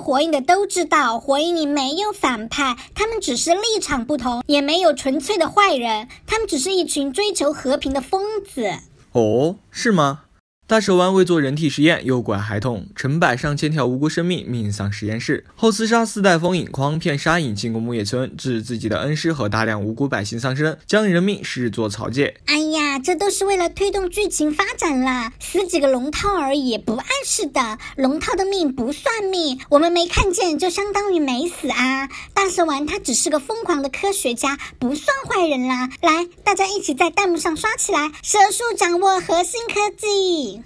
火影的都知道，火影里没有反派，他们只是立场不同，也没有纯粹的坏人，他们只是一群追求和平的疯子。哦，是吗？大蛇丸为做人体实验，诱拐孩童，成百上千条无辜生命命丧实验室。后刺杀四代风影，诓骗沙影进攻木叶村，致自己的恩师和大量无辜百姓丧生，将人命视作草芥。呀，这都是为了推动剧情发展啦，死几个龙套而已，不碍事的。龙套的命不算命，我们没看见就相当于没死啊。大蛇丸他只是个疯狂的科学家，不算坏人啦。来，大家一起在弹幕上刷起来，蛇叔掌握核心科技。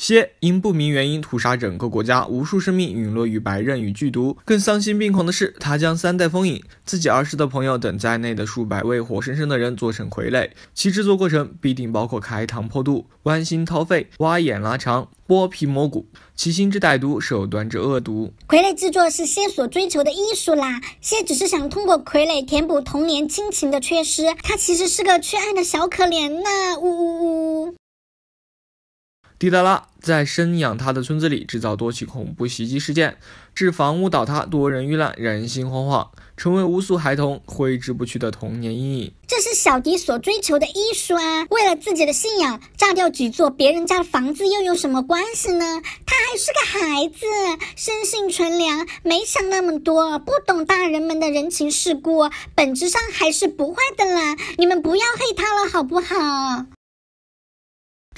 蝎因不明原因屠杀整个国家，无数生命陨落于白刃与剧毒。更丧心病狂的是，他将三代风影、自己儿时的朋友等在内的数百位活生生的人做成傀儡。其制作过程必定包括开膛破肚、剜心掏肺、挖眼拉肠、剥皮磨骨。其心之歹毒，手段之恶毒。傀儡制作是蝎所追求的艺术啦。蝎只是想通过傀儡填补童年亲情的缺失。他其实是个缺爱的小可怜呐！呜呜呜！迪达拉在生养他的村子里制造多起恐怖袭击事件，致房屋倒塌、多人遇难，人心惶惶，成为无数孩童挥之不去的童年阴影。这是小迪所追求的艺术啊！为了自己的信仰，炸掉几座别人家的房子又有什么关系呢？他还是个孩子，生性纯良，没想那么多，不懂大人们的人情世故，本质上还是不坏的啦。你们不要黑他了，好不好？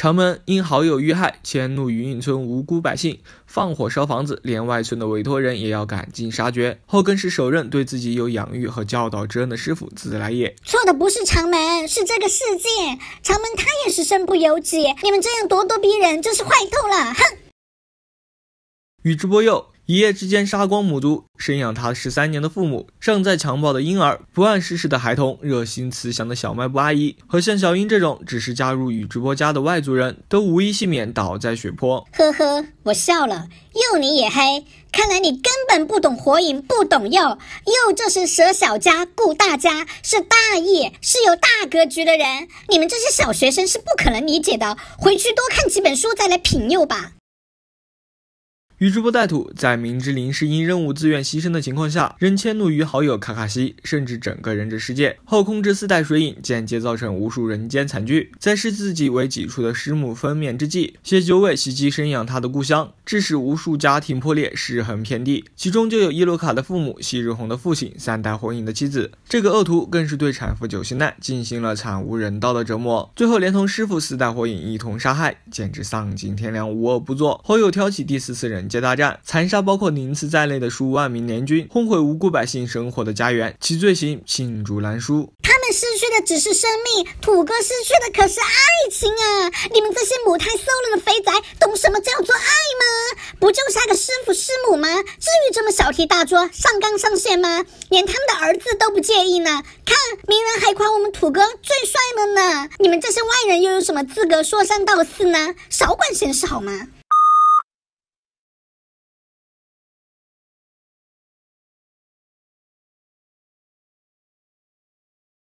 长门因好友遇害，迁怒云隐村无辜百姓，放火烧房子，连外村的委托人也要赶尽杀绝。后更是手刃对自己有养育和教导之恩的师傅自来也。错的不是长门，是这个世界。长门他也是身不由己。你们这样咄咄逼人，真是坏透了！哼。宇智波鼬。一夜之间杀光母族，生养他十三年的父母，尚在襁褓的婴儿，不谙世事的孩童，热心慈祥的小卖部阿姨，和像小英这种只是加入宇智波家的外族人，都无一幸免，倒在血泊。呵呵，我笑了。又你也黑，看来你根本不懂火影，不懂又又这是舍小家顾大家，是大义，是有大格局的人。你们这些小学生是不可能理解的。回去多看几本书再来品鼬吧。宇智波带土在明知林是因任务自愿牺牲的情况下，仍迁怒于好友卡卡西，甚至整个忍者世界。后控制四代水影，间接造成无数人间惨剧。在视自己为己出的师母分娩之际，携九尾袭击生养他的故乡，致使无数家庭破裂，尸横遍地。其中就有伊洛卡的父母、昔日红的父亲、三代火影的妻子。这个恶徒更是对产妇九星奈进行了惨无人道的折磨，最后连同师傅四代火影一同杀害，简直丧尽天良，无恶不作。后又挑起第四次忍。结大战，残杀包括宁次在内的数万名联军，轰毁无辜百姓生活的家园，其罪行罄竹难书。他们失去的只是生命，土哥失去的可是爱情啊！你们这些母胎 l 了的肥宅，懂什么叫做爱吗？不就是那个师傅师母吗？至于这么小题大做、上纲上线吗？连他们的儿子都不介意呢。看鸣人还夸我们土哥最帅了呢，你们这些外人又有什么资格说三道四呢？少管闲事好吗？